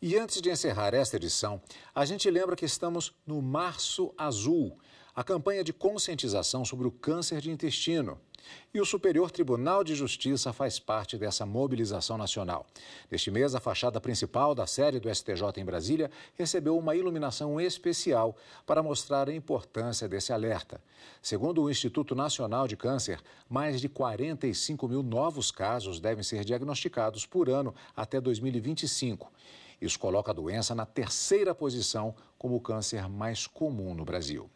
E antes de encerrar esta edição, a gente lembra que estamos no Março Azul, a campanha de conscientização sobre o câncer de intestino. E o Superior Tribunal de Justiça faz parte dessa mobilização nacional. Neste mês, a fachada principal da Série do STJ em Brasília recebeu uma iluminação especial para mostrar a importância desse alerta. Segundo o Instituto Nacional de Câncer, mais de 45 mil novos casos devem ser diagnosticados por ano até 2025. Isso coloca a doença na terceira posição como o câncer mais comum no Brasil.